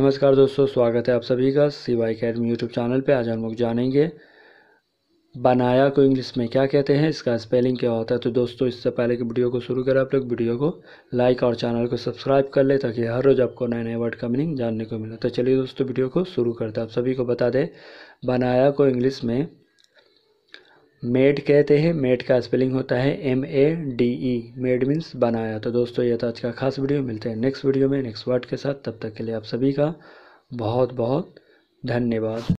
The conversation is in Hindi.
नमस्कार दोस्तों स्वागत है आप सभी का सीवाई अकेडमी यूट्यूब चैनल पे आज हम लोग जानेंगे बनाया को इंग्लिश में क्या कहते हैं इसका स्पेलिंग क्या होता है तो दोस्तों इससे पहले कि वीडियो को शुरू करें आप लोग वीडियो को लाइक और चैनल को सब्सक्राइब कर ले ताकि हर रोज़ आपको नए नए वर्ड का मीनिंग जानने को मिले तो चलिए दोस्तों वीडियो को शुरू करते हैं आप सभी को बता दें बनाया को इंग्लिश में मेड कहते हैं मेड का स्पेलिंग होता है M A D E made means बनाया तो दोस्तों ये था आज का खास वीडियो मिलते हैं नेक्स्ट वीडियो में नेक्स्ट वर्ड के साथ तब तक के लिए आप सभी का बहुत बहुत धन्यवाद